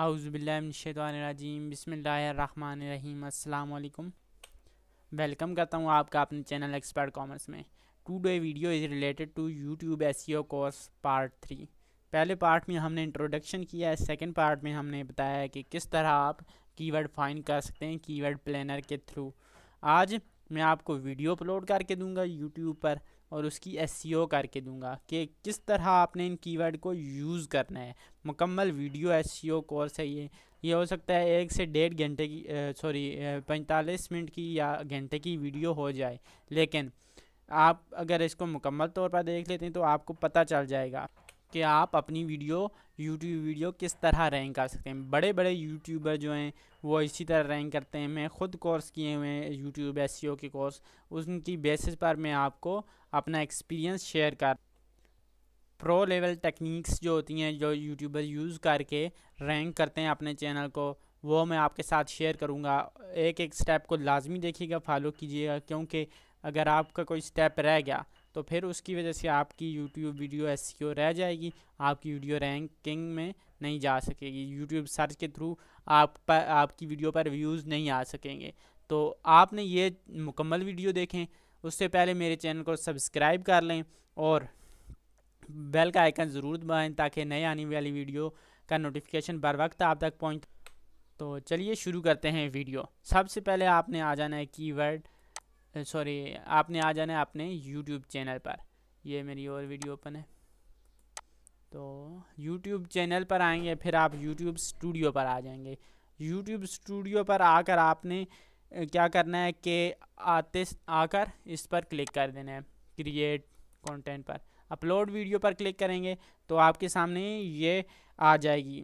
आउज़बिल्लाशैतवानरजीम बसमीम अल्लाम वेलकम करता हूँ आपका अपने चैनल एक्सपर्ट कॉमर्स में today video is related to YouTube S course part three पहले पार्ट में हमने इंट्रोडक्शन किया है सेकेंड पार्ट में हमने बताया कि किस तरह आप कीवर्ड फाइंड कर सकते हैं कीवर्ड प्लानर के थ्रू आज मैं आपको वीडियो अपलोड करके दूँगा यूट्यूब पर और उसकी एस e करके दूंगा कि किस तरह आपने इन कीवर्ड को यूज़ करना है मुकम्मल वीडियो एस कोर्स है ये ये हो सकता है एक से डेढ़ घंटे की सॉरी पैंतालीस मिनट की या घंटे की वीडियो हो जाए लेकिन आप अगर इसको मुकम्मल तौर पर देख लेते हैं तो आपको पता चल जाएगा कि आप अपनी वीडियो यूट्यूब वीडियो किस तरह रैंक कर सकते हैं बड़े बड़े यूट्यूबर जो हैं वो इसी तरह रैंक करते हैं मैं ख़ुद कोर्स किए हुए हैं यूट्यूब एस e के कोर्स उनकी बेसिस पर मैं आपको अपना एक्सपीरियंस शेयर कर प्रो लेवल टेक्निक्स जो होती हैं जो यूट्यूबर यूज़ करके रैंक करते हैं अपने चैनल को वो मैं आपके साथ शेयर करूँगा एक एक स्टेप को लाजमी देखिएगा फॉलो कीजिएगा क्योंकि अगर आपका कोई स्टेप रह गया तो फिर उसकी वजह से आपकी यूट्यूब वीडियो एस रह जाएगी आपकी वीडियो रैंकिंग में नहीं जा सकेगी यूट्यूब सर्च के थ्रू आप पर आपकी वीडियो पर व्यूज़ नहीं आ सकेंगे तो आपने ये मुकम्मल वीडियो देखें उससे पहले मेरे चैनल को सब्सक्राइब कर लें और बेल का आइकन ज़रूर दबाएँ ताकि नए आने वाली वीडियो का नोटिफिकेशन बर वक्त आप तक पहुँच तो चलिए शुरू करते हैं वीडियो सबसे पहले आपने आ जाना है कीवर्ड सॉरी आपने आ जाना है अपने यूट्यूब चैनल पर ये मेरी और वीडियो ओपन है तो यूट्यूब चैनल पर आएंगे फिर आप यूट्यूब स्टूडियो पर आ जाएंगे यूट्यूब स्टूडियो पर आकर आपने क्या करना है कि आते आकर इस पर क्लिक कर देना है क्रिएट कंटेंट पर अपलोड वीडियो पर क्लिक करेंगे तो आपके सामने ये आ जाएगी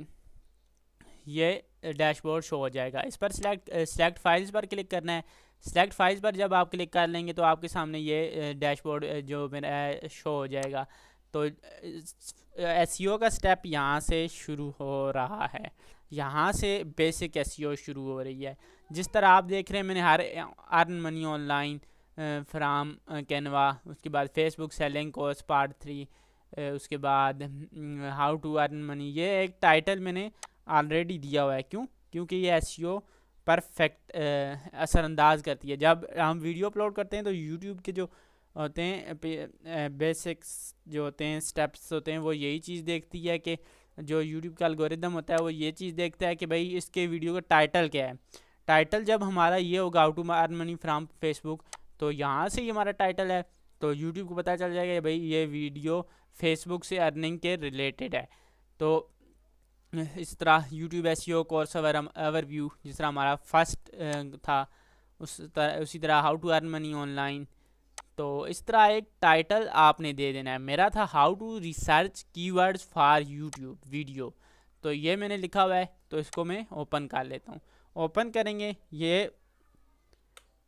ये डैशबोर्ड शो हो जाएगा इस पर सिलेक्ट सिलेक्ट फाइल्स पर क्लिक करना है सिलेक्ट फाइल्स पर जब आप क्लिक कर लेंगे तो आपके सामने ये डैशबोर्ड जो मेरा शो हो जाएगा तो एस e का स्टेप यहाँ से शुरू हो रहा है यहाँ से बेसिक एस e शुरू हो रही है जिस तरह आप देख रहे हैं मैंने हर earn money online from Canva उसके बाद Facebook selling course part three उसके बाद हाउ टू अर्न मनी ये एक टाइटल मैंने ऑलरेडी दिया हुआ है क्यों क्योंकि ये एस परफेक्ट असरानंदाज करती है जब हम वीडियो अपलोड करते हैं तो यूट्यूब के जो होते हैं बेसिक्स जो होते हैं स्टेप्स होते हैं वो यही चीज़ देखती है कि जो यूट्यूब का अलगोरिदम होता है वो ये चीज़ देखता है कि भाई इसके वीडियो का टाइटल क्या है टाइटल जब हमारा ये होगा how to earn money from Facebook तो यहाँ से ही हमारा टाइटल है तो यूट्यूब को पता चल जाएगा भाई ये वीडियो फेसबुक से अर्निंग के रिलेटेड है तो इस तरह YouTube S course overview जिस तरह हमारा फर्स्ट था उस तरह उसी तरह how to earn money online तो इस तरह एक टाइटल आपने दे देना है मेरा था how to research keywords for YouTube video तो ये मैंने लिखा हुआ है तो इसको मैं ओपन कर लेता हूँ ओपन करेंगे ये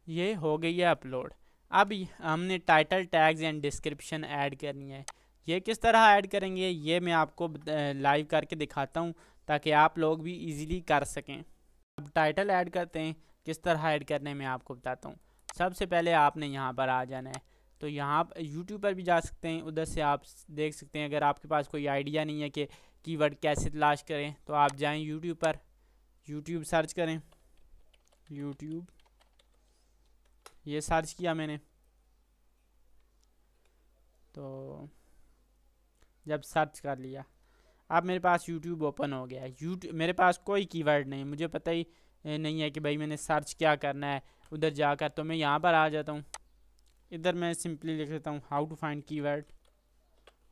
ये हो गई है अपलोड अब हमने title tags and description add करनी है ये किस तरह ऐड करेंगे ये मैं आपको लाइव करके दिखाता हूँ ताकि आप लोग भी इजीली कर सकें अब टाइटल ऐड करते हैं किस तरह ऐड करने में आपको बताता हूँ सबसे पहले आपने यहाँ पर आ जाना है तो यहाँ पर यूट्यूब पर भी जा सकते हैं उधर से आप देख सकते हैं अगर आपके पास कोई आइडिया नहीं है कि कीवर्ड कैसे तलाश करें तो आप जाएं यूट्यूब पर यूट्यूब सर्च करें यूट्यूब ये सर्च किया मैंने तो जब सर्च कर लिया अब मेरे पास यूट्यूब ओपन हो गया यूट्यूब मेरे पास कोई कीवर्ड नहीं मुझे पता ही नहीं है कि भाई मैंने सर्च क्या करना है उधर जाकर तो मैं यहाँ पर आ जाता हूँ इधर मैं सिंपली लिख देता हूँ how to find keyword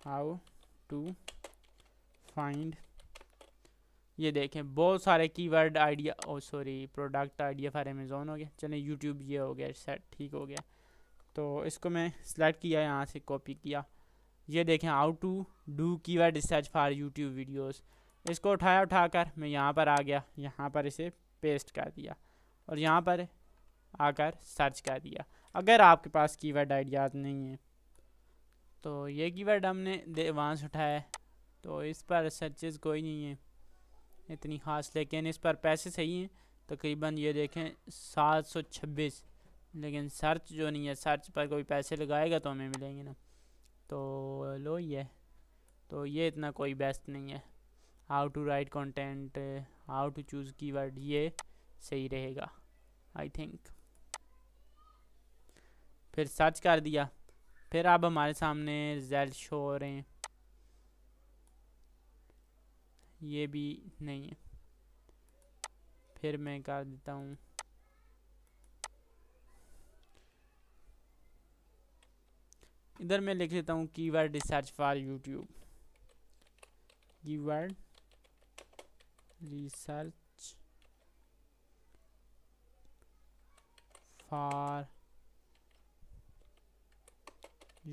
how to find ये देखें बहुत सारे keyword idea oh sorry product idea for Amazon हो गया चलें यूट्यूब ये हो गया सेट ठीक हो गया तो इसको मैं सेलेक्ट किया यहाँ से कॉपी किया ये देखें how to do keyword research for YouTube videos इसको उठाया उठाकर मैं यहाँ पर आ गया यहाँ पर इसे पेस्ट कर दिया और यहाँ पर आकर सर्च कर दिया अगर आपके पास कीवर्ड आइडियाज़ नहीं है तो ये कीवर्ड हमने वहाँ से उठाया है तो इस पर सर्चेज़ कोई नहीं है इतनी ख़ास लेकिन इस पर पैसे सही हैं तकरीबन ये देखें सात सौ छब्बीस लेकिन सर्च जो नहीं है सर्च पर कोई पैसे लगाएगा तो हमें मिलेंगे ना तो लो ये तो ये इतना कोई बेस्ट नहीं है how to write content how to choose keyword ये सही रहेगा आई थिंक फिर सर्च कर दिया फिर अब हमारे सामने रिजल्ट शो हो रहे हैं ये भी नहीं है फिर मैं कर देता हूँ इधर मैं लिख लेता हूँ keyword research for YouTube keyword research for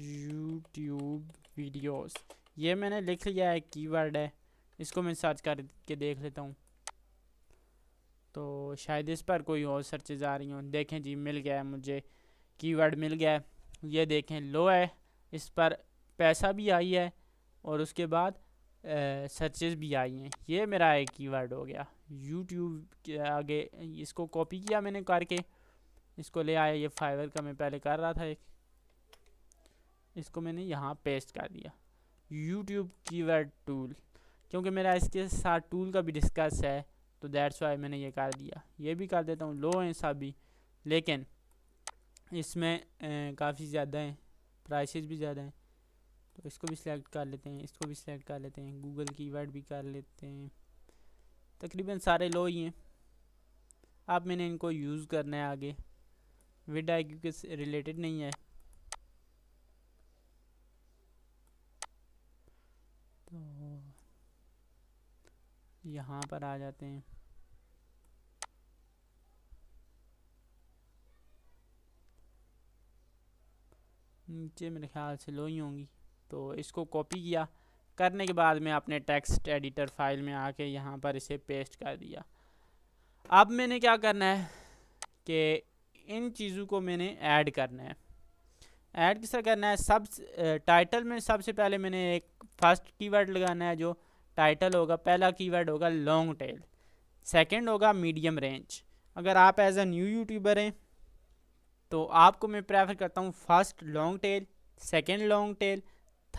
YouTube videos ये मैंने लिख लिया है कीवर्ड है इसको मैं सर्च करके देख लेता हूँ तो शायद इस पर कोई और सर्चेज आ रही हों देखें जी मिल गया है मुझे कीवर्ड मिल गया है ये देखें लो है इस पर पैसा भी आई है और उसके बाद सर्चेज भी आई हैं ये मेरा एक कीवर्ड हो गया यूट्यूब के आगे इसको कॉपी किया मैंने करके इसको ले आया ये फाइवर का मैं पहले कर रहा था एक इसको मैंने यहाँ पेस्ट कर दिया यूट्यूब कीवर्ड टूल क्योंकि मेरा इसके साथ टूल का भी डिस्कस है तो दैट्स वाई मैंने ये कर दिया ये भी कर देता हूँ लो हैं सभी लेकिन इसमें काफ़ी ज़्यादा हैं प्राइसेस भी ज़्यादा हैं तो इसको भी सिलेक्ट कर लेते हैं इसको भी सिलेक्ट कर लेते हैं गूगल की वर्ड भी कर लेते हैं तकरीबन सारे लो ही हैं आप मैंने इनको यूज़ करना है आगे विड आई क्यू के रिलेटेड नहीं है यहाँ पर आ जाते हैं नीचे मेरे ख्याल से लो ही होंगी तो इसको कॉपी किया करने के बाद में आपने टेक्स्ट एडिटर फाइल में आके यहाँ पर इसे पेस्ट कर दिया अब मैंने क्या करना है कि इन चीज़ों को मैंने ऐड करना है ऐड किस तरह करना है सब टाइटल में सबसे पहले मैंने एक फ़र्स्ट कीवर्ड लगाना है जो टाइटल होगा पहला कीवर्ड होगा लॉन्ग टेल सेकंड होगा मीडियम रेंज अगर आप एज अ न्यू यूट्यूबर हैं तो आपको मैं प्रेफर करता हूँ first long tail second long tail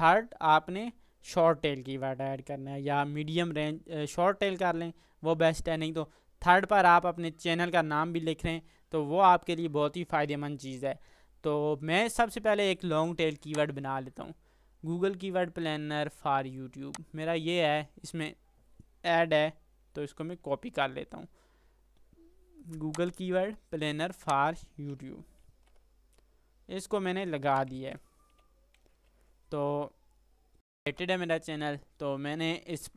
third आपने short tail keyword add करना है या मीडियम रेंज शॉर्ट टेल कर लें वो बेस्ट है नहीं तो थर्ड पर आप अपने चैनल का नाम भी लिख रहे हैं तो वो आपके लिए बहुत ही फ़ायदेमंद चीज़ है तो मैं सबसे पहले एक लॉन्ग टेल कीवर्ड बना लेता हूँ Google keyword planner for YouTube मेरा ये है इसमें ऐड है तो इसको मैं कॉपी कर लेता हूँ Google keyword planner for YouTube इसको मैंने लगा दिया है तो रिलेटेड है मेरा चैनल तो मैंने इस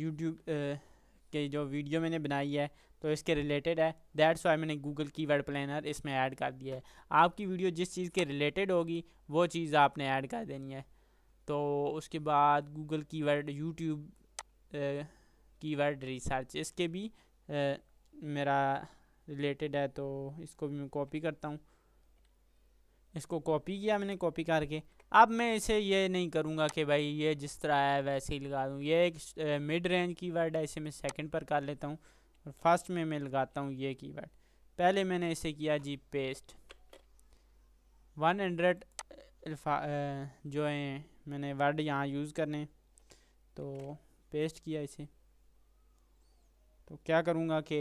यूट्यूब के जो वीडियो मैंने बनाई है तो इसके रिलेटेड है दैट्स वाई मैंने गूगल की वर्ड प्लानर इसमें ऐड कर दिया है आपकी वीडियो जिस चीज़ के रिलेटेड होगी वो चीज़ आपने ऐड कर देनी है तो उसके बाद Google keyword YouTube keyword research इसके भी आ, मेरा रिलेटेड है तो इसको भी मैं कॉपी करता हूँ इसको कॉपी किया मैंने कॉपी करके अब मैं इसे ये नहीं करूँगा कि भाई ये जिस तरह है वैसे ही लगा दूँ ये एक मिड रेंज की वर्ड है इसे मैं सेकंड पर कर लेता हूँ और फर्स्ट में मैं लगाता हूँ ये की वर्ड पहले मैंने इसे किया जी पेस्ट वन हंड्रेड जो हैं मैंने वर्ड यहाँ यूज़ करने तो पेस्ट किया इसे तो क्या करूँगा कि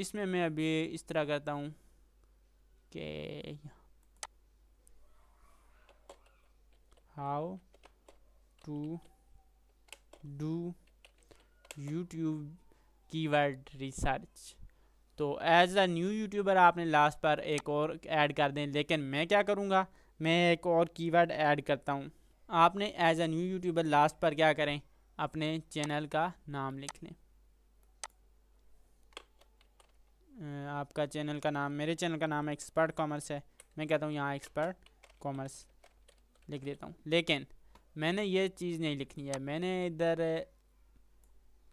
इसमें मैं अभी इस तरह करता हूँ कि how to do YouTube keyword research तो एज अ न्यू यूट्यूबर आपने लास्ट पर एक और ऐड कर दें लेकिन मैं क्या करूँगा मैं एक और कीवर्ड ऐड करता हूँ आपने as a new YouTuber last पर क्या करें अपने चैनल का नाम लिख लें आपका चैनल का नाम मेरे चैनल का नाम एक्सपर्ट कॉमर्स है मैं कहता हूँ यहाँ एक्सपर्ट कॉमर्स लिख देता हूँ लेकिन मैंने ये चीज़ नहीं लिखनी है मैंने इधर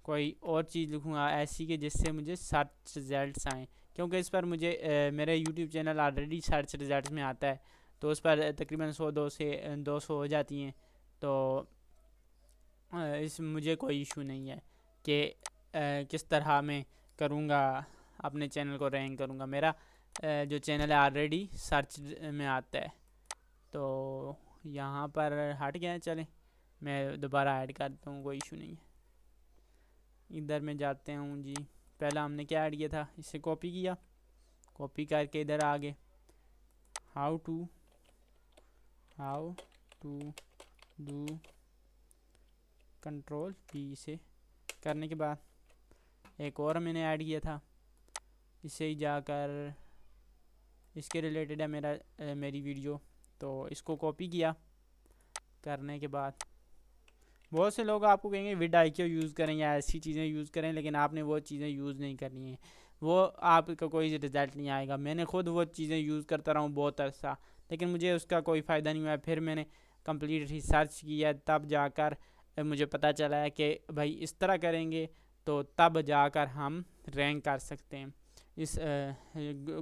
कोई और चीज़ लिखूँगा ऐसी कि जिससे मुझे सर्च रिज़ल्ट आएँ क्योंकि इस पर मुझे ए, मेरे YouTube channel already search result में आता है तो उस पर तकरीबन सौ दो से दो सौ हो जाती हैं तो इस मुझे कोई इशू नहीं है कि किस तरह मैं करूँगा अपने चैनल को रैंक करूँगा मेरा जो चैनल है ऑलरेडी सर्च में आता है तो यहाँ पर हट गया चलें मैं दोबारा ऐड करता हूँ कोई इशू नहीं है इधर में जाते हूँ जी पहला हमने क्या ऐड किया था इसे कॉपी किया कॉपी करके इधर आ गए how to how to do control P से करने के बाद एक और मैंने ऐड किया था इसे ही जाकर इसके रिलेटेड है मेरा ए, मेरी वीडियो तो इसको कॉपी किया करने के बाद बहुत से लोग आपको कहेंगे विड आई यूज़ करें या ऐसी चीज़ें यूज़ करें लेकिन आपने वो चीज़ें यूज़ नहीं करनी है वो आपका कोई रिज़ल्ट नहीं आएगा मैंने खुद वो चीज़ें यूज़ करता रहा हूँ बहुत अरसा लेकिन मुझे उसका कोई फ़ायदा नहीं हुआ फिर मैंने कंप्लीट रिसर्च किया तब जाकर मुझे पता चला है कि भाई इस तरह करेंगे तो तब जाकर हम रैंक कर सकते हैं इस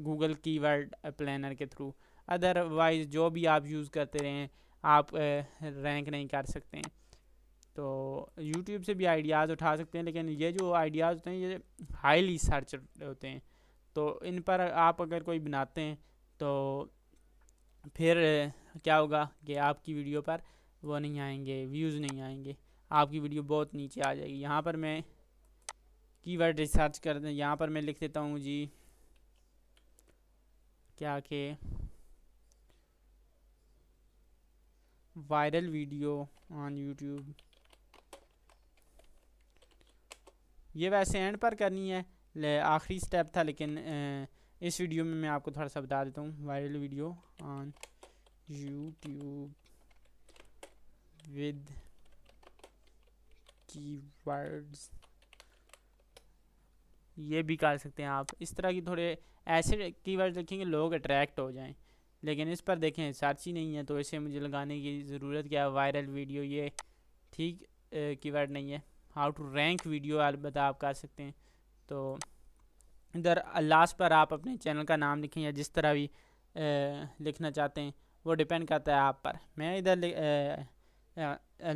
गूगल कीवर्ड प्लानर के थ्रू अदरवाइज़ जो भी आप यूज़ करते रहें आप रैंक नहीं कर सकते हैं तो यूट्यूब से भी आइडियाज़ उठा सकते हैं लेकिन ये जो आइडियाज़ होते हैं ये हाईली सर्च होते हैं तो इन पर आप अगर कोई बनाते हैं तो फिर क्या होगा कि आपकी वीडियो पर वो नहीं आएंगे व्यूज़ नहीं आएंगे आपकी वीडियो बहुत नीचे आ जाएगी यहाँ पर मैं कीवर्ड रिसर्च कर दें यहाँ पर मैं लिख देता हूँ जी क्या के वायरल वीडियो ऑन यूट्यूब ये वैसे एंड पर करनी है आखिरी स्टेप था लेकिन आ, इस वीडियो में मैं आपको थोड़ा सा बता देता हूँ viral video on YouTube with keywords ये भी कर सकते हैं आप इस तरह की थोड़े ऐसे कीवर्ड रखेंगे लोग अट्रैक्ट हो जाएं लेकिन इस पर देखें सर्च ही नहीं है तो इसे मुझे लगाने की ज़रूरत क्या है वायरल वीडियो ये ठीक कीवर्ड नहीं है हाउ टू रैंक वीडियो अलबत्त आप कर सकते हैं तो इधर लास्ट पर आप अपने चैनल का नाम लिखें या जिस तरह भी लिखना चाहते हैं वो डिपेंड करता है आप पर मैं इधर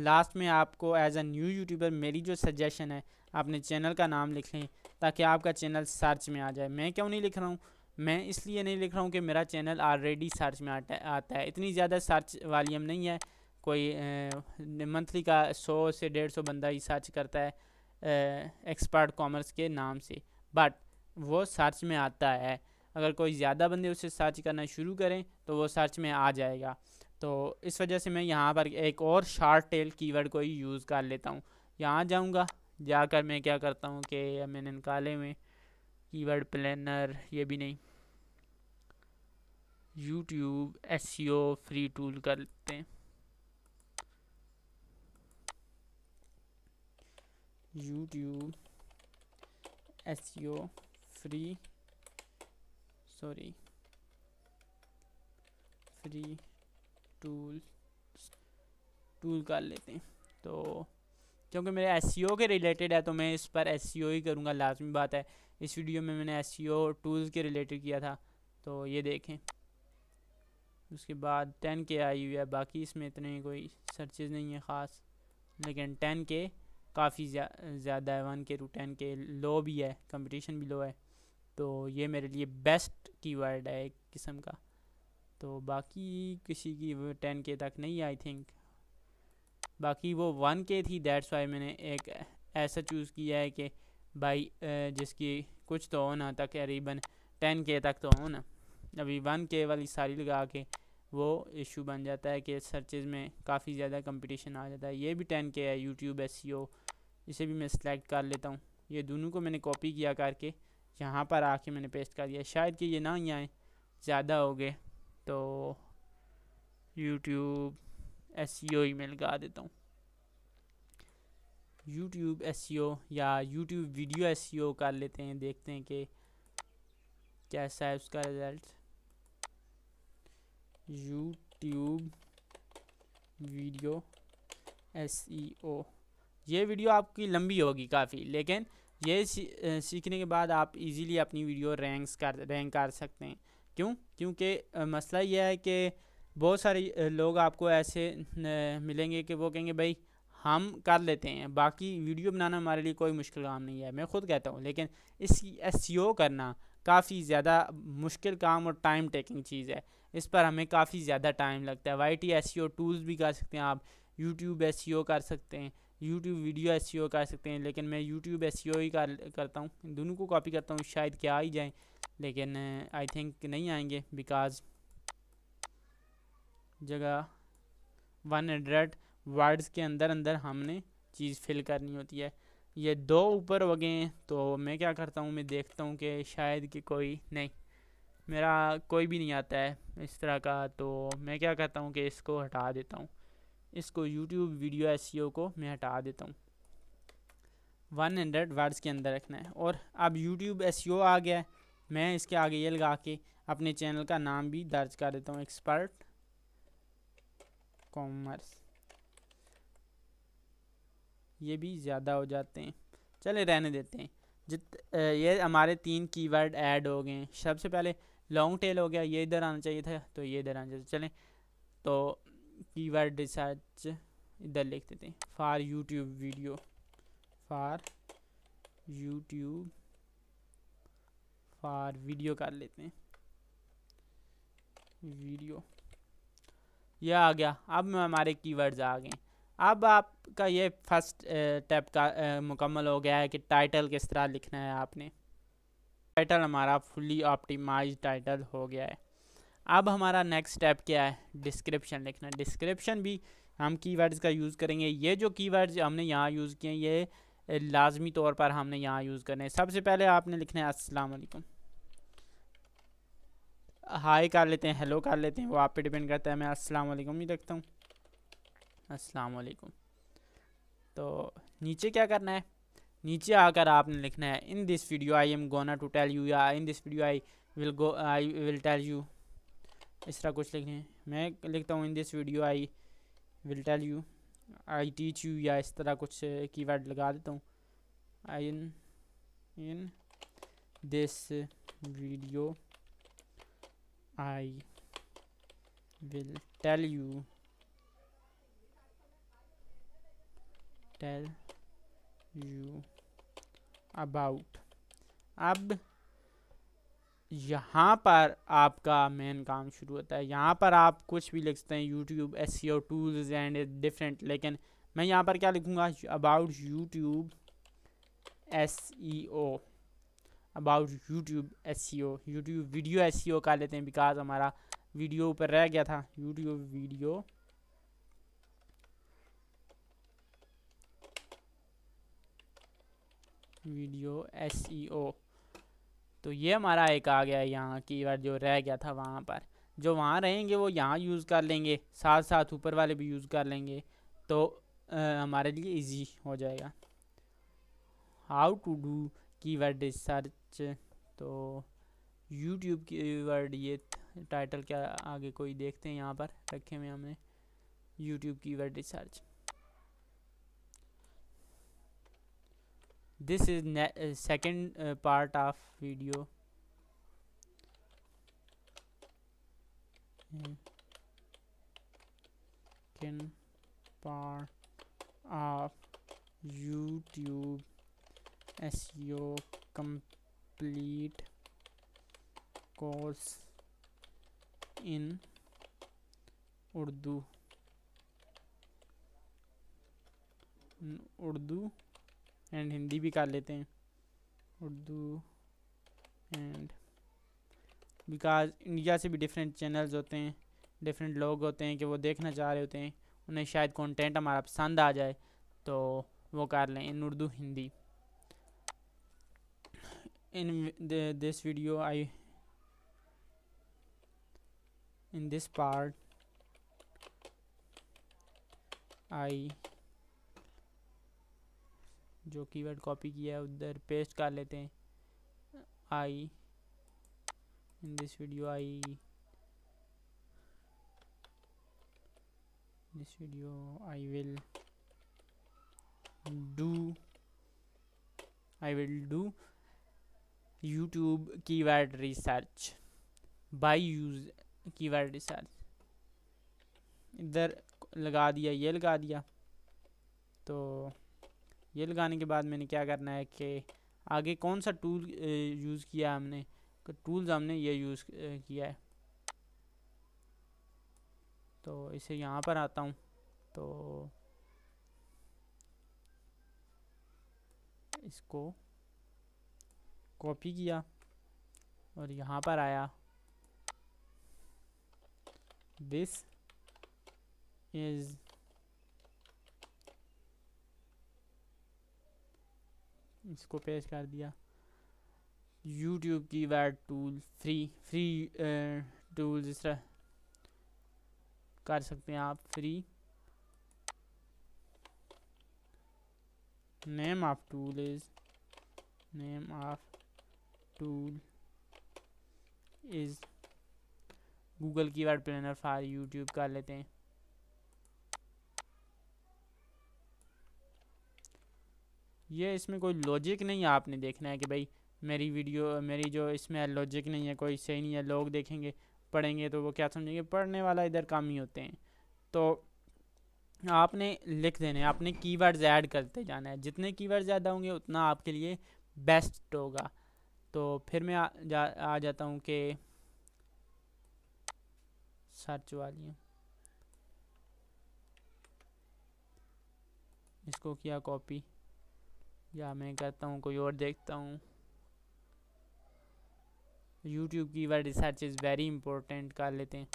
लास्ट में आपको एज अ न्यू यूट्यूबर मेरी जो सजेशन है अपने चैनल का नाम लिख लें ताकि आपका चैनल सर्च में आ जाए मैं क्यों नहीं लिख रहा हूँ मैं इसलिए नहीं लिख रहा हूँ कि मेरा चैनल ऑलरेडी सर्च में आता आता है इतनी ज़्यादा सर्च वालीम नहीं है कोई मंथली का सौ से डेढ़ सौ बंदा ही सर्च करता है एक्सपर्ट कॉमर्स के नाम से बट वो सर्च में आता है अगर कोई ज़्यादा बंदे उसे सर्च करना शुरू करें तो वो सर्च में आ जाएगा तो इस वजह से मैं यहाँ पर एक और शार्ट टेल कीवर्ड को ही यूज़ कर लेता हूँ यहाँ जाऊँगा जाकर मैं क्या करता हूँ कि मैंने निकाले में कीवर्ड प्लानर ये भी नहीं यूट्यूब एस फ्री टूल कर लेते हैं YouTube S free sorry free tool tool कर लेते हैं तो क्योंकि मेरे एस e के रिलेटेड है तो मैं इस पर एस e ही करूँगा लाजमी बात है इस वीडियो में मैंने एस टूल्स e के रिलेटेड किया था तो ये देखें उसके बाद टेन के आई हुई है बाकी इसमें इतने कोई सर्चेज नहीं है ख़ास लेकिन टेन के काफ़ी ज़्यादा है वन के टू टेन के लो भी है कंपटीशन भी लो है तो ये मेरे लिए बेस्ट कीवर्ड है एक किस्म का तो बाकी किसी की टेन के तक नहीं आई थिंक बाकी वो वन के थी दैट्स वाई मैंने एक ऐसा चूज़ किया है कि भाई जिसकी कुछ तो हो ना करीबन टेन के तक तो हो ना अभी वन के वाली सारी लगा के वो इशू बन जाता है कि सर्चेज़ में काफ़ी ज़्यादा कंपटीशन आ जाता है ये भी टेन के है यूट्यूब एस e इसे भी मैं सिलेक्ट कर लेता हूँ ये दोनों को मैंने कॉपी किया करके यहाँ पर आके मैंने पेस्ट कर दिया शायद कि ये ना ही आए ज़्यादा हो गए तो यूट्यूब एस e ही मैं लगा देता हूँ यूट्यूब एस e या यूट्यूब वीडियो एस कर लेते हैं देखते हैं कि कैसा है उसका रिज़ल्ट यूट्यूब वीडियो एस ये वीडियो आपकी लंबी होगी काफ़ी लेकिन ये सीखने के बाद आप इजीली अपनी वीडियो रैंक्स कर रैंक कर सकते हैं क्यों क्योंकि मसला यह है कि बहुत सारे लोग आपको ऐसे मिलेंगे कि वो कहेंगे भाई हम कर लेते हैं बाकी वीडियो बनाना हमारे लिए कोई मुश्किल काम नहीं है मैं खुद कहता हूँ लेकिन इसकी एस e करना काफ़ी ज़्यादा मुश्किल काम और टाइम टेकिंग चीज़ है इस पर हमें काफ़ी ज़्यादा टाइम लगता है वाई टी टूल्स भी कर सकते हैं आप यूट्यूब एस e कर सकते हैं यूट्यूब वीडियो एस कर सकते हैं लेकिन मैं यूट्यूब एस e ही कर करता हूँ दोनों को कॉपी करता हूँ शायद क्या आ ही जाएँ लेकिन आई थिंक नहीं आएंगे बिकॉज जगह वन हंड्रेड वर्ड्स के अंदर अंदर हमने चीज़ फिल करनी होती है ये दो ऊपर हो गए तो मैं क्या करता हूँ मैं देखता हूँ कि शायद कि कोई नहीं मेरा कोई भी नहीं आता है इस तरह का तो मैं क्या करता हूँ कि इसको हटा देता हूँ इसको यूट्यूब वीडियो एस को मैं हटा देता हूँ वन हंड्रेड वर्ड्स के अंदर रखना है और अब यूट्यूब एस e आ गया है मैं इसके आगे ये लगा के अपने चैनल का नाम भी दर्ज कर देता हूँ एक्सपर्ट कॉमर्स ये भी ज़्यादा हो जाते हैं चले रहने देते हैं जित ये हमारे तीन कीवर्ड ऐड हो गए हैं सबसे पहले लॉन्ग टेल हो गया ये इधर आना चाहिए था तो ये इधर आना चाहिए चलें तो कीवर्ड रिसर्च इधर लिख देते हैं for YouTube video for YouTube for video कर लेते हैं वीडियो यह आ गया अब हमारे कीवर्ड्स आ गए अब आपका ये फर्स्ट टैप का मुकम्मल हो गया है कि टाइटल किस तरह लिखना है आपने टाइटल हमारा फुली ऑप्टिमाइज्ड टाइटल हो गया है अब हमारा नेक्स्ट स्टेप क्या है डिस्क्रिप्शन लिखना डिस्क्रिप्शन भी हम कीवर्ड्स का यूज़ करेंगे ये जो कीवर्ड्स हमने यहाँ यूज़ किए हैं ये लाजमी तौर पर हमने यहाँ यूज़ करने हैं सबसे पहले आपने लिखना है अस्सलाम वालेकुम कर लेते हैं हेलो कर लेते हैं वो आप पे डिपेंड करता है मैं अस्सलाम वालेकुम ही लिखता हूँ अस्सलाम वालेकुम तो नीचे क्या करना है नीचे आकर आपने लिखना है in this video I am gonna to tell you या in this video I will go I will tell you इस तरह कुछ लिखें मैं लिखता हूँ in this video I will tell you I teach you या इस तरह कुछ कीवर्ड लगा देता हूँ I in in this video I will tell you tell you about अब यहाँ पर आपका मेन काम शुरू होता है यहाँ पर आप कुछ भी लिख सकते हैं YouTube S C O tools and different लेकिन मैं यहाँ पर क्या लिखूँगा about YouTube S E O about YouTube S C O YouTube video S C O का लेते हैं बिकॉज हमारा वीडियो ऊपर रह गया था YouTube video video S E O तो ये हमारा एक आ गया यहाँ की बार जो रह गया था वहाँ पर जो वहाँ रहेंगे वो यहाँ यूज़ कर लेंगे साथ साथ ऊपर वाले भी यूज़ कर लेंगे तो आ, हमारे लिए इजी हो जाएगा how to do keyword research तो यूट्यूब कीवर्ड ये टाइटल क्या आगे कोई देखते हैं यहाँ पर रखे हुए हमने YouTube keyword research this is uh, second uh, part of video hmm. second part of youtube seo complete course in urdu in urdu and Hindi भी कर लेते हैं उर्दू एंड बिकॉज इंडिया से भी डिफरेंट चैनल्स होते हैं डिफरेंट लोग होते हैं कि वो देखना चाह रहे होते हैं उन्हें शायद कंटेंट हमारा पसंद आ जाए तो वो कर लें in Urdu Hindi in this video I in this part I जो कीवर्ड कॉपी किया है उधर पेस्ट कर लेते हैं I in this video I this video I will do I will do YouTube keyword research by use keyword research इधर लगा दिया ये लगा दिया तो ये लगाने के बाद मैंने क्या करना है कि आगे कौन सा टूल यूज़ किया हमने टूल्स हमने ये यूज़ किया है तो इसे यहाँ पर आता हूँ तो इसको कॉपी किया और यहाँ पर आया दिस इज़ इसको पेश कर दिया YouTube keyword tool free free tool इस तरह कर सकते हैं आप free name of tool is name of tool is Google keyword planner for YouTube कर लेते हैं ये इसमें कोई लॉजिक नहीं है आपने देखना है कि भाई मेरी वीडियो मेरी जो इसमें लॉजिक नहीं है कोई सही नहीं है लोग देखेंगे पढ़ेंगे तो वो क्या समझेंगे पढ़ने वाला इधर कम ही होते हैं तो आपने लिख देने आपने कीवर्ड्स ऐड करते जाना है जितने कीवर्ड्स ज़्यादा होंगे उतना आपके लिए बेस्ट होगा तो फिर मैं आ, जा, आ जाता हूँ कि सर्च वाली इसको किया कॉपी या मैं करता हूँ कोई और देखता हूँ YouTube keyword research is very important कर लेते हैं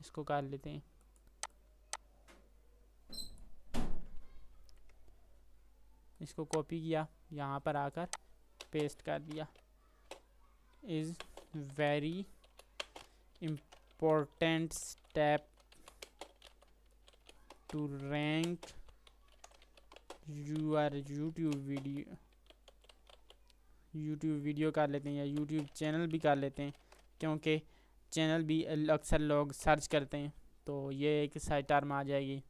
इसको कर लेते हैं इसको कॉपी किया यहाँ पर आकर पेस्ट कर दिया is very important step to rank our YouTube video YouTube video कर लेते हैं या यूट्यूब चैनल भी कर लेते हैं क्योंकि चैनल भी अक्सर लोग सर्च करते हैं तो ये एक साइटार में आ जाएगी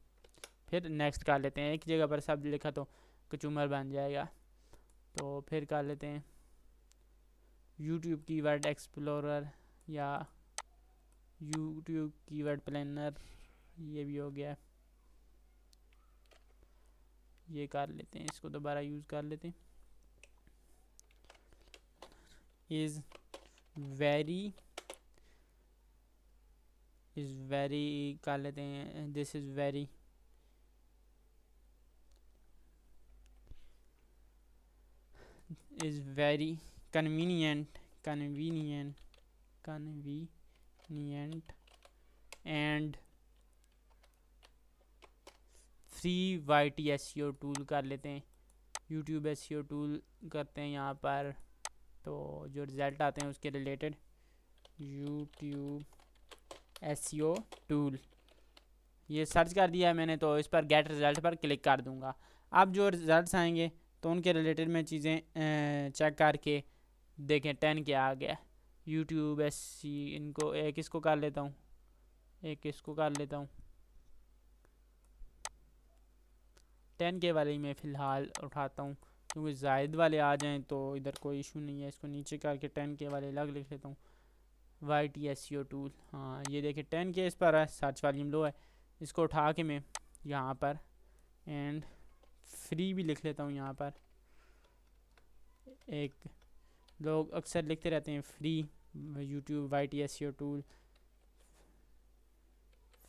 फिर नेक्स्ट कर लेते हैं एक जगह पर सब लिखा तो कचूमर बन जाएगा तो फिर कर लेते हैं यूट्यूब कीवर्ड एक्सप्लोरर या यूट्यूब कीवर्ड प्लानर ये भी हो गया ये कर लेते हैं इसको दोबारा यूज़ कर लेते हैं इज़ वेरी इज़ वेरी कर लेते हैं this is very is very convenient convenient convenient and C Y T S C e O tool कर लेते हैं YouTube S C e O tool करते हैं यहाँ पर तो जो रिज़ल्ट आते हैं उसके related YouTube S C e O tool ये सर्च कर दिया है मैंने तो इस पर गेट रिज़ल्ट पर क्लिक कर दूँगा अब जो रिज़ल्ट आएंगे तो उनके रिलेटेड मैं चीज़ें चेक करके देखें टेन क्या आ गया यूट्यूब एस सी इनको एक इसको कर लेता हूँ एक इसको कर लेता हूँ टेन के वाले में फ़िलहाल उठाता हूँ क्योंकि जायद वाले आ जाएँ तो इधर कोई इशू नहीं है इसको नीचे करके टेन के वाले अलग लिख लेता हूँ Y T S C O tool हाँ ये देखिए टेन के इस पर है सर्च वॉल्यूम लो है इसको उठा के मैं यहाँ पर एंड फ्री भी लिख लेता हूँ यहाँ पर एक लोग अक्सर लिखते रहते हैं free YouTube Y T S C O tool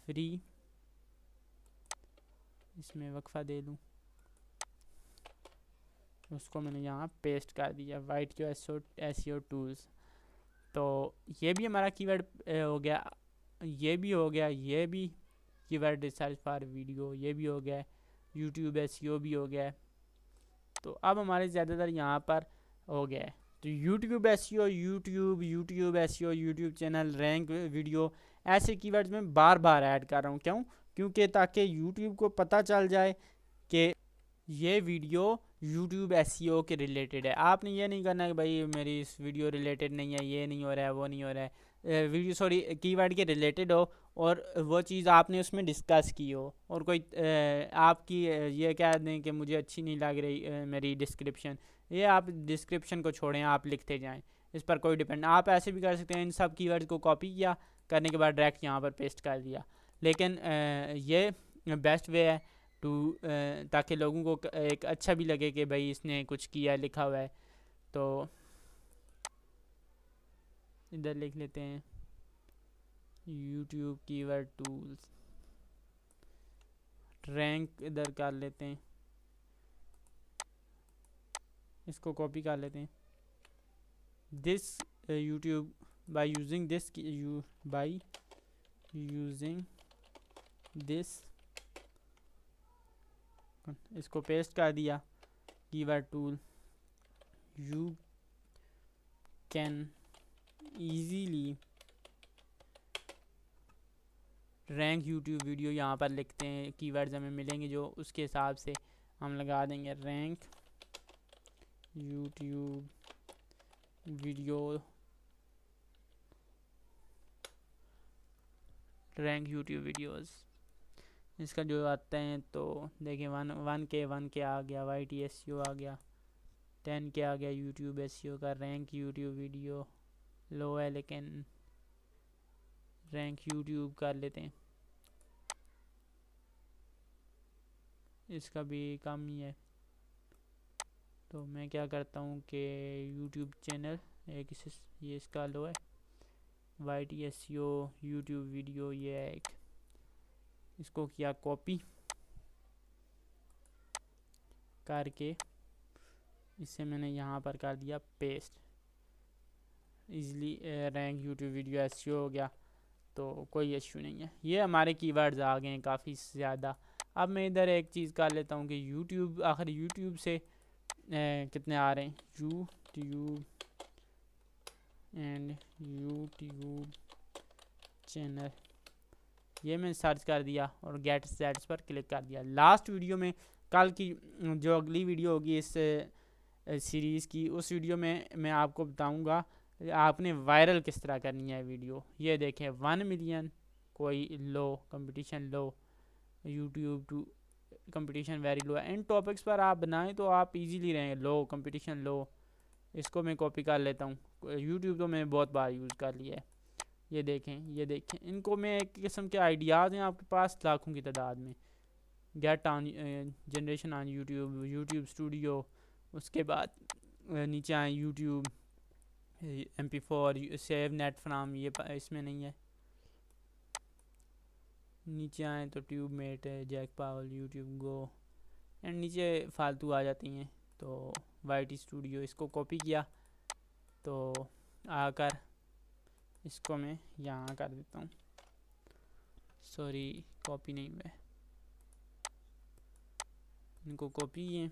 free इसमें वक्फ़ा दे दूँ उसको मैंने यहाँ पेस्ट कर दिया white Q S S tools तो ये भी हमारा कीवर्ड हो गया ये भी हो गया ये भी कीवर्ड रिसर्च फॉर वीडियो ये भी हो गया यूट्यूब एस भी हो गया तो अब हमारे ज़्यादातर यहाँ पर हो गया है तो YouTube S YouTube YouTube S YouTube channel rank video ऐसे कीवर्ड्स में बार बार ऐड कर रहा हूँ क्यों क्योंकि ताकि यूट्यूब को पता चल जाए कि ये वीडियो यूट्यूब एस e के रिलेटेड है आपने ये नहीं करना कि भाई मेरी इस वीडियो रिलेटेड नहीं है ये नहीं हो रहा है वो नहीं हो रहा है वीडियो सॉरी कीवर्ड के रिलेटेड हो और वो चीज़ आपने उसमें डिस्कस की हो और कोई आपकी ये कह दें कि मुझे अच्छी नहीं लग रही मेरी डिस्क्रिप्शन ये आप डिस्क्रिप्शन को छोड़ें आप लिखते जाएँ इस पर कोई डिपेंड आप ऐसे भी कर सकते हैं इन सब कीवर्ड को कॉपी किया करने के बाद डायरेक्ट यहाँ पर पेस्ट कर दिया लेकिन ये बेस्ट वे है टू ताकि लोगों को एक अच्छा भी लगे कि भाई इसने कुछ किया लिखा हुआ है तो इधर लिख लेते हैं यूट्यूब कीवर्ड टूल्स रैंक इधर कर लेते हैं इसको कॉपी कर लेते हैं this YouTube by using this by using this इसको पेस्ट कर दिया keyword tool you can easily rank YouTube video यहाँ पर लिखते हैं कीवर्ड्स हमें मिलेंगे जो उसके हिसाब से हम लगा देंगे rank YouTube video rank YouTube videos इसका जो आते हैं तो देखिए वन वन के वन के आ गया वाई टी एस आ गया टेन के आ गया यूट्यूब एस का रैंक यूट्यूब वीडियो लो है लेकिन रैंक यूट्यूब कर लेते हैं इसका भी कम ही है तो मैं क्या करता हूँ कि यूट्यूब चैनल एक इस, ये इसका लो है Y T S YouTube video ये एक इसको किया कॉपी करके इसे मैंने यहाँ पर कर दिया paste easily rank YouTube video S हो गया तो कोई इश्यू नहीं है ये हमारे कीवर्ड्स आ गए हैं काफ़ी ज़्यादा अब मैं इधर एक चीज़ कर लेता हूँ कि यूट्यूब आखिर यूट्यूब से ए, कितने आ रहे हैं YouTube and YouTube channel ये मैंने सर्च कर दिया और गेट सेट्स पर क्लिक कर दिया लास्ट वीडियो में कल की जो अगली वीडियो होगी इस सीरीज़ की उस वीडियो में मैं आपको बताऊंगा आपने वायरल किस तरह करनी है वीडियो ये देखें वन मिलियन कोई low competition low YouTube to competition very low इन टॉपिक्स पर आप बनाएं तो आप इजीली रहें लो कंपटीशन लो इसको मैं कॉपी कर लेता हूँ यूट्यूब तो मैंने बहुत बार यूज़ कर लिया है ये देखें ये देखें इनको मैं एक किस्म के आइडियाज़ हैं आपके पास लाखों की तादाद में get on generation on YouTube YouTube studio उसके बाद uh, नीचे आए YouTube M P four save net from ये इसमें नहीं है नीचे आए तो ट्यूब मेट है Jack Powell YouTube go and नीचे फालतू आ जाती हैं तो वाई टी स्टूडियो इसको कॉपी किया तो आकर इसको मैं यहाँ कर देता हूँ सॉरी कॉपी नहीं हुआ इनको कॉपी ये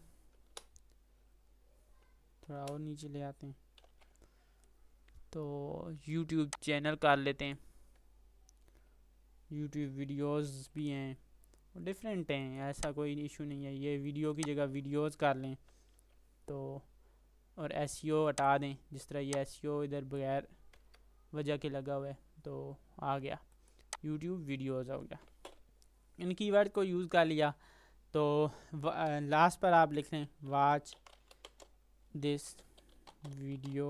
थोड़ा और नीचे ले आते हैं तो यूट्यूब चैनल कर लेते हैं यूट्यूब वीडियोस भी हैं डिफरेंट हैं ऐसा कोई इशू नहीं है ये वीडियो की जगह वीडियोस कर लें तो और एस e हटा दें जिस तरह ये एस e इधर बगैर वजह के लगा हुआ है तो आ गया यूट्यूब वीडियोज़ हो गया इन कीवर्ड को यूज़ कर लिया तो लास्ट पर आप लिख लें watch this video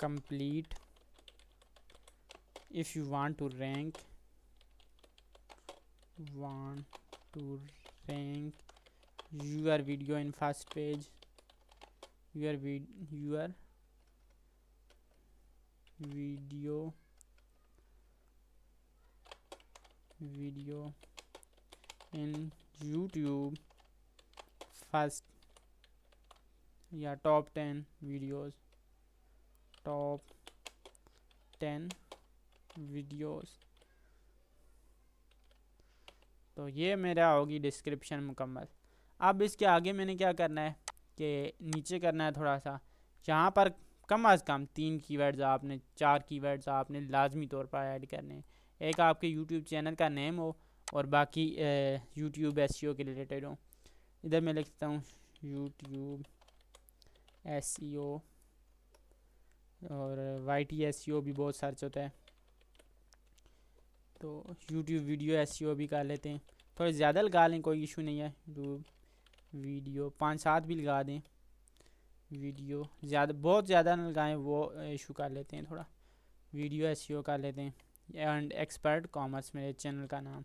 complete if you want to rank want to rank video in first page you are you are video video in YouTube first या top ten videos top ten videos तो ये मेरा होगी description मुकम्मल अब इसके आगे मैंने क्या करना है कि नीचे करना है थोड़ा सा जहाँ पर कम अज़ कम तीन कीवर्ड्स आपने चार कीवर्ड्स आपने लाजमी तौर पर ऐड करने एक आपके यूट्यूब चैनल का नेम हो और बाकी यूट्यूब एस e के रिलेटेड हो इधर मैं लिखता हूँ यूट्यूब एस e और वाई टी एस भी बहुत सर्च होता है तो यूट्यूब वीडियो एस भी कर लेते हैं थोड़े ज़्यादा लगा लें कोई इशू नहीं है यूट्यूब वीडियो पाँच सात भी लगा दें वीडियो ज़्यादा बहुत ज़्यादा न वो इशू कर लेते हैं थोड़ा वीडियो एस कर लेते हैं एंड एक्सपर्ट कॉमर्स मेरे चैनल का नाम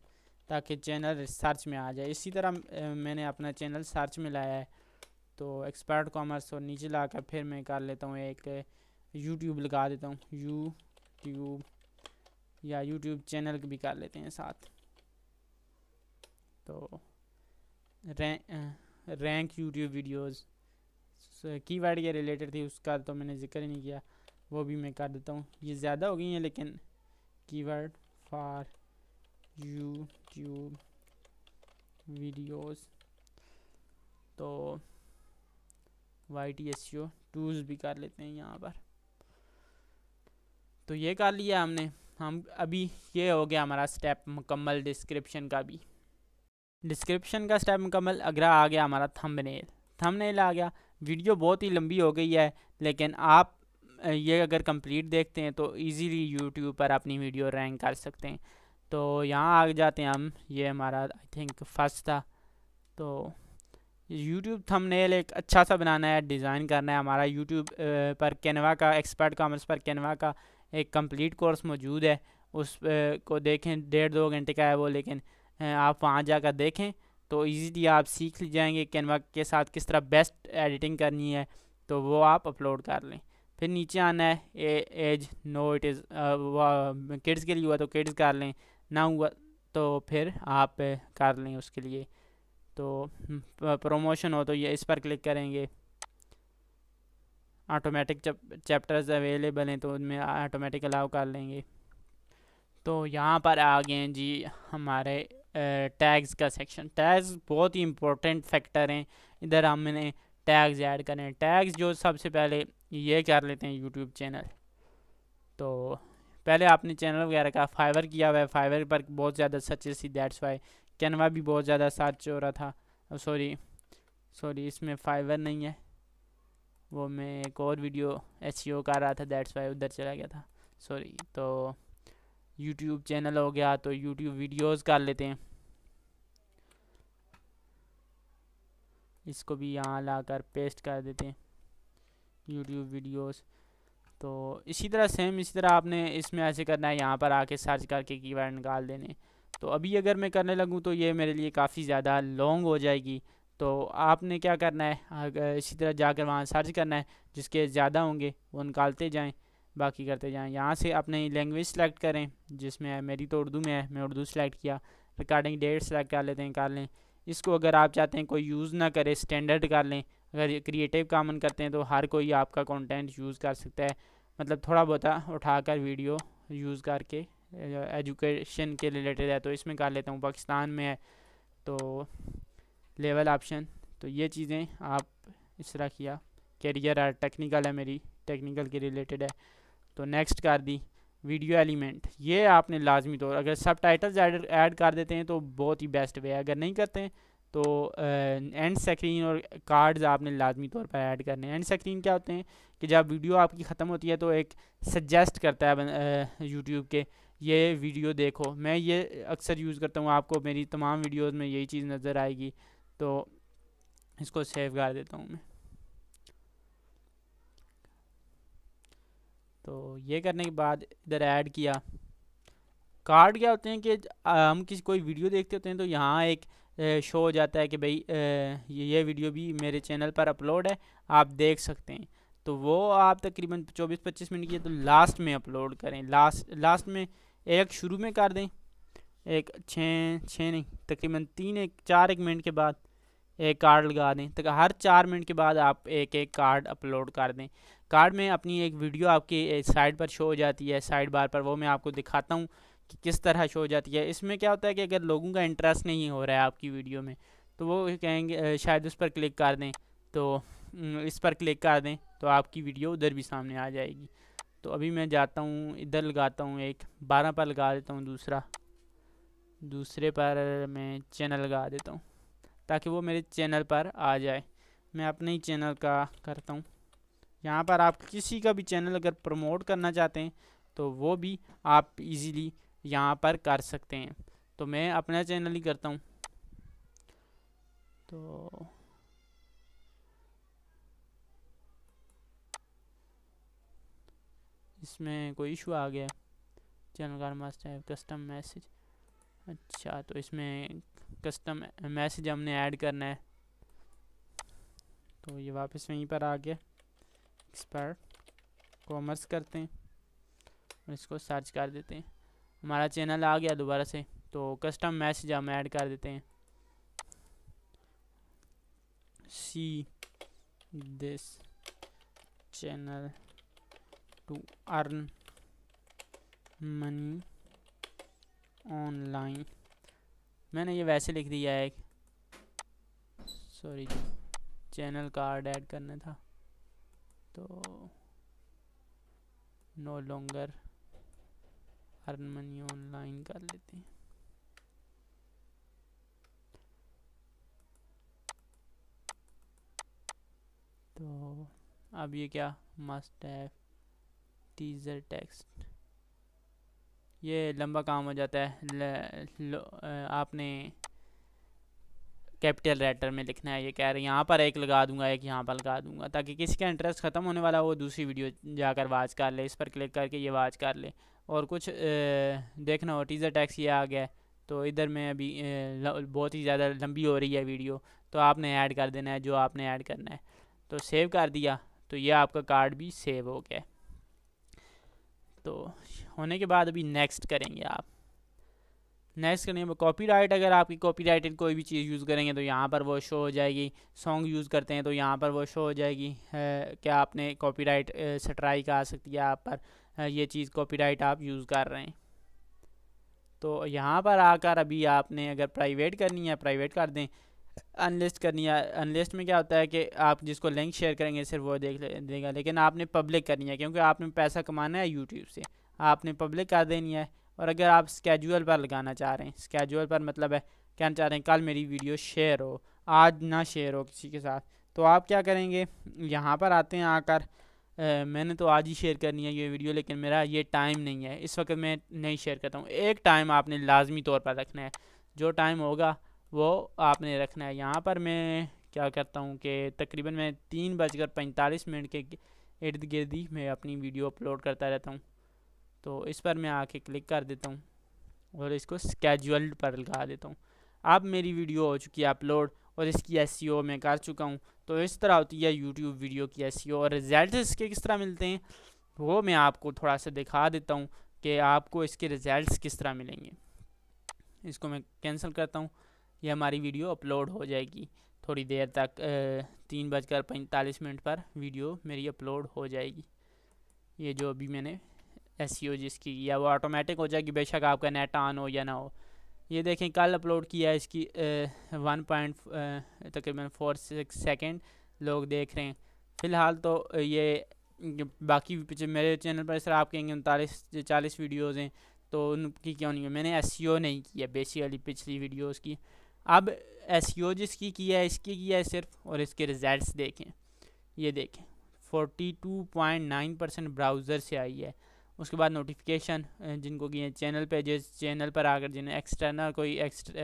ताकि चैनल सर्च में आ जाए इसी तरह मैंने अपना चैनल सर्च में लाया है तो एक्सपर्ट कॉमर्स और नीचे ला कर फिर मैं कर लेता हूँ एक यूट्यूब लगा देता हूँ ट्यूब या यूट्यूब चैनल भी कर लेते हैं साथ तो रैंक यूट्यूब वीडियोज़ कीवर्ड के रिलेटेड थी उसका तो मैंने जिक्र ही नहीं किया वो भी मैं कर देता हूँ ये ज़्यादा हो गई हैं लेकिन कीवर्ड फॉर यूट्यूब वीडियोस तो Y T S U tools भी कर लेते हैं यहाँ पर तो ये कर लिया हमने हम अभी ये हो गया हमारा स्टेप मुकम्मल डिस्क्रिप्शन का भी डिस्क्रिप्शन का स्टेप मुकम्मल अगर आ गया हमारा थंबनेल थंबनेल आ गया वीडियो बहुत ही लंबी हो गई है लेकिन आप ये अगर कंप्लीट देखते हैं तो इजीली यूट्यूब पर अपनी वीडियो रैंक कर सकते हैं तो यहाँ आ जाते हैं हम ये हमारा आई थिंक फर्स्ट था तो यूट्यूब थंबनेल एक अच्छा सा बनाना है डिज़ाइन करना है हमारा यूट्यूब पर कैनवा का एक्सपर्ट कॉमर्स पर कैनवा का एक कंप्लीट कोर्स मौजूद है उस को देखें डेढ़ दो घंटे का है वो लेकिन आप वहाँ जाकर देखें तो ईजीली आप सीख जाएंगे कैनवा के साथ किस तरह बेस्ट एडिटिंग करनी है तो वो आप अपलोड कर लें फिर नीचे आना है a, age no it is kids के लिए हुआ तो किड्स कर लें ना हुआ तो फिर आप कर लें उसके लिए तो हम्म, प्रोमोशन हो तो ये इस पर क्लिक करेंगे ऑटोमेटिक चैप्टर्स अवेलेबल हैं तो उनमें ऑटोमेटिक अलाउ कर लेंगे तो यहाँ पर आ गए हैं जी हमारे टैग्स का सेक्शन टैग्स बहुत ही इंपॉर्टेंट फैक्टर हैं इधर हमने टैग्स ऐड करें टैग्स जो सबसे पहले ये कर लेते हैं यूट्यूब चैनल तो पहले आपने चैनल वगैरह का फाइवर किया हुआ है फाइवर पर बहुत ज़्यादा सर्चेस थी दैट्स वाई कैनवा भी बहुत ज़्यादा सर्च हो रहा था सॉरी oh, सॉरी इसमें फाइवर नहीं है वो मैं एक और वीडियो एस e कर रहा था दैट्स वाई उधर चला गया था सॉरी तो यूट्यूब चैनल हो गया तो यूट्यूब वीडियोस कर लेते हैं इसको भी यहाँ लाकर पेस्ट कर देते हैं यूट्यूब वीडियोस तो इसी तरह सेम इसी तरह आपने इसमें ऐसे करना है यहाँ पर आके सर्च करके की वर्ड निकाल देने तो अभी अगर मैं करने लगूँ तो ये मेरे लिए काफ़ी ज़्यादा लॉन्ग हो जाएगी तो आपने क्या करना है इसी तरह जाकर वहाँ सर्च करना है जिसके ज़्यादा होंगे वो निकालते जाएँ बाकी करते जाएँ यहाँ से अपने लैंग्वेज सेलेक्ट करें जिसमें मेरी तो उर्दू में है मैं उर्दू सेलेक्ट किया रिकॉर्डिंग डेट सेलेक्ट कर लेते हैं कर लें इसको अगर आप चाहते हैं कोई यूज़ ना करे स्टैंडर्ड कर लें अगर क्रिएटिव कामन करते हैं तो हर कोई आपका कंटेंट यूज़ कर सकता है मतलब थोड़ा बहुत उठाकर वीडियो यूज़ करके एजुकेशन के रिलेटेड है तो इसमें कर लेता हूँ पाकिस्तान में है तो लेवल ऑप्शन तो ये चीज़ें आप इस तरह किया कैरियर है टेक्निकल है मेरी टेक्निकल के रिलेटेड है तो नेक्स्ट कर दी वीडियो एलिमेंट ये आपने लाजमी तौर अगर सब टाइटल्स ऐड कर देते हैं तो बहुत ही बेस्ट वे है अगर नहीं करते हैं तो एंड स्क्रीन और कार्ड्स आपने लाजमी तौर पर ऐड करने हैं एंड स्क्रीन क्या होते हैं कि जब वीडियो आपकी ख़त्म होती है तो एक सजेस्ट करता है यूट्यूब के ये वीडियो देखो मैं ये अक्सर यूज़ करता हूँ आपको मेरी तमाम वीडियोज़ में यही चीज़ नज़र आएगी तो इसको सेव कर देता हूँ मैं तो ये करने के बाद इधर ऐड किया कार्ड क्या होते हैं कि हम किसी कोई वीडियो देखते होते हैं तो यहाँ एक शो हो जाता है कि भाई ये वीडियो भी मेरे चैनल पर अपलोड है आप देख सकते हैं तो वो आप तकरीबन 24-25 मिनट की तो लास्ट में अपलोड करें लास्ट लास्ट में एक शुरू में कर दें एक छः छः नहीं तकरीबन तीन एक चार एक मिनट के बाद एक कार्ड लगा दें तक हर चार मिनट के बाद आप एक एक कार्ड अपलोड कर दें कार्ड में अपनी एक वीडियो आपकी साइड पर शो हो जाती है साइड बार पर वो मैं आपको दिखाता हूँ कि किस तरह शो हो जाती है इसमें क्या होता है कि अगर लोगों का इंटरेस्ट नहीं हो रहा है आपकी वीडियो में तो वो कहेंगे शायद उस पर क्लिक कर दें तो इस पर क्लिक कर दें तो आपकी वीडियो उधर भी सामने आ जाएगी तो अभी मैं जाता हूँ इधर लगाता हूँ एक बारह पर लगा देता हूँ दूसरा दूसरे पर मैं चैनल लगा देता हूँ ताकि वो मेरे चैनल पर आ जाए मैं अपने ही चैनल का करता हूँ यहाँ पर आप किसी का भी चैनल अगर प्रमोट करना चाहते हैं तो वो भी आप इजीली यहाँ पर कर सकते हैं तो मैं अपना चैनल ही करता हूँ तो इसमें कोई इशू आ गया channel car master custom message अच्छा तो इसमें कस्टम मैसेज हमने ऐड करना है तो ये वापस वहीं पर आ गया इस पर कॉमर्स करते हैं और इसको सर्च कर देते हैं हमारा चैनल आ गया दोबारा से तो कस्टम मैसेज हम ऐड कर देते हैं see this channel to earn money online मैंने ये वैसे लिख दिया है सॉरी चैनल कार्ड ऐड करना था तो no longer earn money online कर लेते हैं तो अब ये क्या मस्ट है टीजर टेक्स्ट ये लंबा काम हो जाता है ल, ल, आपने कैपिटल लेटर में लिखना है ये कह रहे हैं यहाँ पर एक लगा दूंगा एक यहाँ पर लगा दूंगा ताकि किसी का इंटरेस्ट ख़त्म होने वाला हो दूसरी वीडियो जाकर वाच कर ले इस पर क्लिक करके ये वाच कर ले और कुछ देखना हो टीज़र टैक्स ये आ गया तो इधर में अभी बहुत ही ज़्यादा लंबी हो रही है वीडियो तो आपने ऐड कर देना है जो आपने ऐड करना है तो सेव कर दिया तो ये आपका कार्ड भी सेव हो गया तो होने के बाद अभी नेक्स्ट करेंगे आप नेक्स्ट करेंगे कॉपी कॉपीराइट अगर आपकी कॉपीराइटेड कोई भी चीज़ यूज़ करेंगे तो यहाँ पर वो शो हो जाएगी सॉन्ग यूज़ करते हैं तो यहाँ पर वो शो हो जाएगी क्या आपने कॉपीराइट स्ट्राइक आ सकती है आप पर यह ये चीज़ कॉपीराइट आप यूज़ कर रहे हैं तो यहाँ पर आकर अभी आपने अगर प्राइवेट करनी है प्राइवेट कर दें अनलिस्ट करनी है अनलिस्ट में क्या होता है कि आप जिसको लिंक शेयर करेंगे सिर्फ वो देख देगा लेकिन आपने पब्लिक करनी है क्योंकि आपने पैसा कमाना है यूट्यूब से आपने पब्लिक कर देनी है और अगर आप स्केजुअल पर लगाना चाह रहे हैं स्केजुअल पर मतलब है कहना चाह रहे हैं कल मेरी वीडियो शेयर हो आज ना शेयर हो किसी के साथ तो आप क्या करेंगे यहाँ पर आते हैं आकर मैंने तो आज ही शेयर करनी है ये वीडियो लेकिन मेरा ये टाइम नहीं है इस वक्त मैं नहीं शेयर करता हूँ एक टाइम आपने लाजमी तौर पर रखना है जो टाइम होगा वो आपने रखना है यहाँ पर मैं क्या करता हूँ कि तकरीबन मैं तीन बजकर पैंतालीस मिनट के इर्द गिर्द ही मैं अपनी वीडियो अपलोड करता रहता हूँ तो इस पर मैं आके क्लिक कर देता हूँ और इसको स्केजुअल्ड पर लगा देता हूँ अब मेरी वीडियो हो चुकी है अपलोड और इसकी एस e मैं कर चुका हूँ तो इस तरह होती है यूट्यूब वीडियो की एस e और रिज़ल्ट इसके किस तरह मिलते हैं वो मैं आपको थोड़ा सा दिखा देता हूँ कि आपको इसके रिज़ल्ट किस तरह मिलेंगे इसको मैं कैंसिल करता हूँ ये हमारी वीडियो अपलोड हो जाएगी थोड़ी देर तक तीन बजकर पैंतालीस मिनट पर वीडियो मेरी अपलोड हो जाएगी ये जो अभी मैंने एस e जिसकी या वो ऑटोमेटिक हो जाएगी बेशक आपका नेट ऑन हो या ना हो ये देखें कल अपलोड किया है इसकी वन पॉइंट तकरीबन फोर सिक्स सेकेंड लोग देख रहे हैं फ़िलहाल तो ये बाकी मेरे चैनल पर सर आप कहेंगे उनतालीस चालीस वीडियोज़ हैं तो उनकी क्यों नहीं है मैंने एस e नहीं किया बेसिकली पिछली वीडियोज़ की अब एस e जिसकी किया है इसकी किया है सिर्फ और इसके रिज़ल्ट देखें ये देखें 42.9 परसेंट ब्राउज़र से आई है उसके बाद नोटिफिकेशन जिनको कि चैनल पे जिस चैनल पर आकर जिन्हें एक्सटर्नल कोई एक्स्ट्रा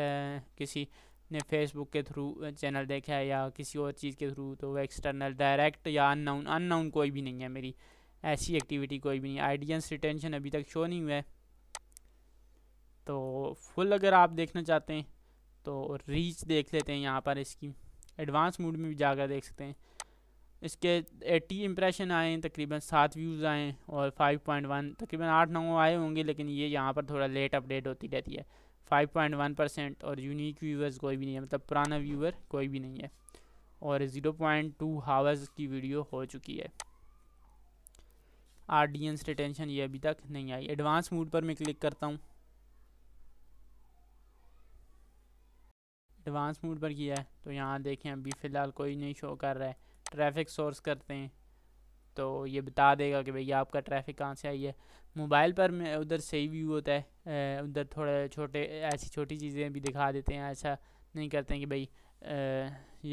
किसी ने फेसबुक के थ्रू चैनल देखा है या किसी और चीज़ के थ्रू तो वो एक्सटर्नल डायरेक्ट या अननाउन अननाउन कोई भी नहीं है मेरी ऐसी एक्टिविटी कोई भी नहीं आइडियंस रिटेंशन अभी तक शो नहीं हुआ है तो फुल अगर आप देखना चाहते हैं तो रीच देख लेते हैं यहाँ पर इसकी एडवांस मूड में भी जाकर देख सकते हैं इसके 80 इम्प्रेशन आए तकरीबन सात व्यूज़ आए और 5.1 तकरीबन आठ नौ आए होंगे लेकिन ये यहाँ पर थोड़ा लेट अपडेट होती रहती है 5.1 परसेंट और यूनिक व्यूअर्स कोई भी नहीं है मतलब पुराना व्यूअर कोई भी नहीं है और 0.2 पॉइंट हावर्स की वीडियो हो चुकी है आडियंस रिटेंशन ये अभी तक नहीं आई एडवांस मूड पर मैं क्लिक करता हूँ एडवांस मूड पर किया है तो यहाँ देखें अभी फ़िलहाल कोई नहीं शो कर रहा है ट्रैफिक सोर्स करते हैं तो ये बता देगा कि भैया आपका ट्रैफिक कहाँ से आई है मोबाइल पर में उधर सही व्यू होता है उधर थोड़े छोटे ऐसी छोटी चीज़ें भी दिखा देते हैं ऐसा नहीं करते हैं कि भाई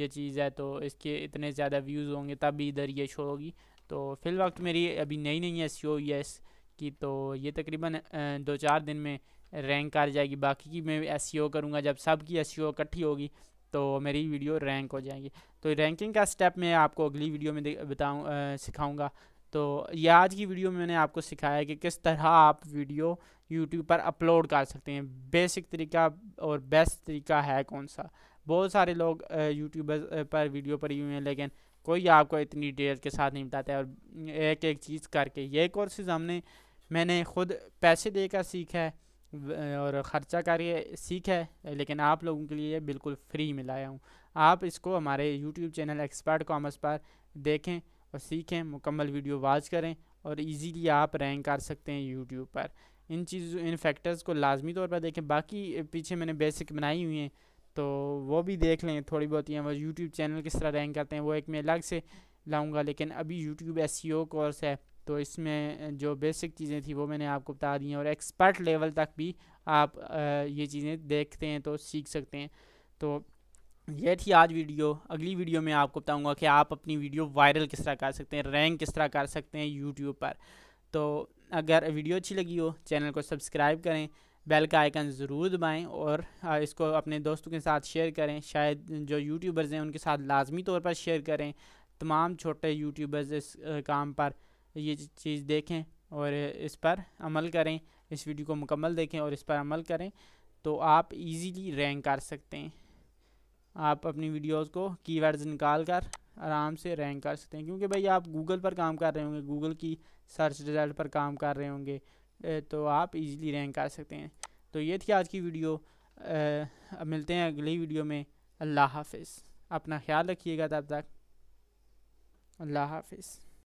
ये चीज़ है तो इसके इतने ज़्यादा व्यूज़ होंगे तब भी इधर ये शो होगी तो फिल वक्त मेरी अभी नई नई है शो हुई है इसकी तो ये तकरीबन दो चार दिन में रैंक आ जाएगी बाकी की मैं एस e करूँगा जब सब की एस e इकट्ठी होगी तो मेरी वीडियो रैंक हो जाएगी तो रैंकिंग का स्टेप मैं आपको अगली वीडियो में बताऊँ सिखाऊँगा तो ये आज की वीडियो में मैंने आपको सिखाया कि किस तरह आप वीडियो यूट्यूब पर अपलोड कर सकते हैं बेसिक तरीका और बेस्ट तरीका है कौन सा बहुत सारे लोग यूट्यूबर पर वीडियो पर ही हुए हैं लेकिन कोई आपको इतनी डिटेल के साथ नहीं बताता है और एक एक चीज़ करके ये कोर्सेज हमने मैंने खुद पैसे देकर सीखा है और ख़र्चा कार्य सीख है लेकिन आप लोगों के लिए बिल्कुल फ्री में लाया हूँ आप इसको हमारे यूट्यूब चैनल एक्सपर्ट कॉमर्स पर देखें और सीखें मुकम्मल वीडियो वाच करें और इजीली आप रैंक कर सकते हैं यूट्यूब पर इन चीज़ इन फैक्टर्स को लाजमी तौर पर देखें बाकी पीछे मैंने बेसिक बनाई हुई हैं तो वो भी देख लें थोड़ी बहुत ही वो यूट्यूब चैनल किस तरह रैंक करते हैं वो एक मैं अलग से लाऊँगा लेकिन अभी यूट्यूब एस कोर्स है तो इसमें जो बेसिक चीज़ें थी वो मैंने आपको बता दी हैं और एक्सपर्ट लेवल तक भी आप ये चीज़ें देखते हैं तो सीख सकते हैं तो ये थी आज वीडियो अगली वीडियो में आपको बताऊंगा कि आप अपनी वीडियो वायरल किस तरह कर सकते हैं रैंक किस तरह कर सकते हैं यूट्यूब पर तो अगर वीडियो अच्छी लगी हो चैनल को सब्सक्राइब करें बेल का आइकन ज़रूर दबाएं और इसको अपने दोस्तों के साथ शेयर करें शायद जो यूट्यूबर्स हैं उनके साथ लाजमी तौर पर शेयर करें तमाम छोटे यूट्यूबर्स इस काम पर ये चीज़ देखें और इस पर अमल करें इस वीडियो को मुकम्मल देखें और इस पर अमल करें तो आप इजीली रैंक कर सकते हैं आप अपनी वीडियोस को कीवर्ड्स निकाल कर आराम से रैंक कर सकते हैं क्योंकि भाई आप गूगल पर काम कर रहे होंगे गूगल की सर्च रिज़ल्ट पर काम कर रहे होंगे तो आप इजीली रैंक कर सकते हैं तो ये थी आज की वीडियो अब मिलते हैं अगली वीडियो में अल्लाह हाफिज़ अपना ख्याल रखिएगा तब तक अल्लाह हाफिज़